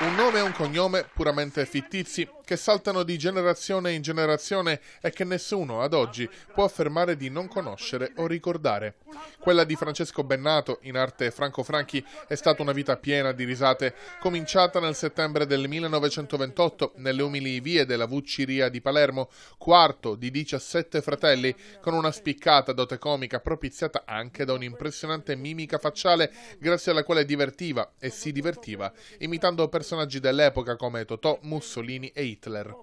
Un nome e un cognome puramente fittizi che saltano di generazione in generazione e che nessuno ad oggi può affermare di non conoscere o ricordare. Quella di Francesco Bennato, in arte Franco Franchi, è stata una vita piena di risate, cominciata nel settembre del 1928 nelle umili vie della Vucciria di Palermo, quarto di 17 fratelli, con una spiccata dote comica propiziata anche da un'impressionante mimica facciale grazie alla quale divertiva e si divertiva imitando personaggi dell'epoca come Totò, Mussolini e Hitler. Hitler.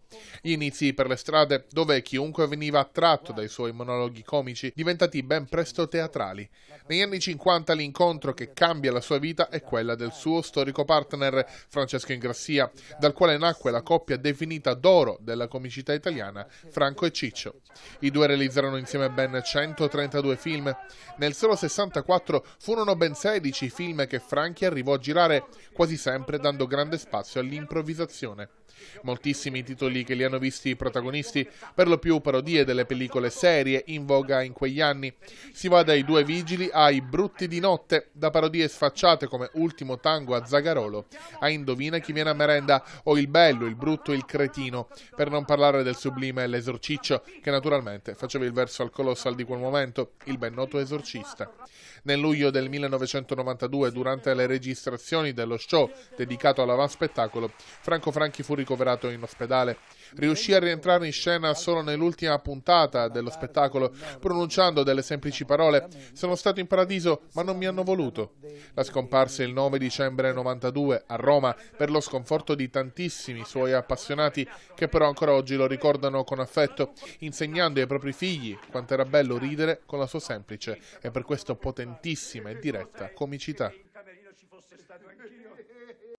Gli inizi per le strade, dove chiunque veniva attratto dai suoi monologhi comici, diventati ben presto teatrali. Negli anni 50 l'incontro che cambia la sua vita è quella del suo storico partner Francesco Ingrassia, dal quale nacque la coppia definita d'oro della comicità italiana, Franco e Ciccio. I due realizzarono insieme ben 132 film. Nel solo 64 furono ben 16 film che Franchi arrivò a girare, quasi sempre dando grande spazio all'improvvisazione. Moltissimi tantissimi titoli che li hanno visti i protagonisti, per lo più parodie delle pellicole serie in voga in quegli anni. Si va dai due vigili ai brutti di notte, da parodie sfacciate come Ultimo tango a Zagarolo, a Indovina chi viene a merenda o Il bello, il brutto e il cretino, per non parlare del sublime L'esorciccio, che naturalmente faceva il verso al colossal di quel momento, il ben noto esorcista. Nel luglio del 1992, durante le registrazioni dello show dedicato all'avanspettacolo, Franco Franchi fu ricoverato in ospedale dall'ospedale. Riuscì a rientrare in scena solo nell'ultima puntata dello spettacolo, pronunciando delle semplici parole «Sono stato in paradiso, ma non mi hanno voluto». La scomparsa il 9 dicembre 92 a Roma per lo sconforto di tantissimi suoi appassionati che però ancora oggi lo ricordano con affetto, insegnando ai propri figli quanto era bello ridere con la sua semplice e per questo potentissima e diretta comicità.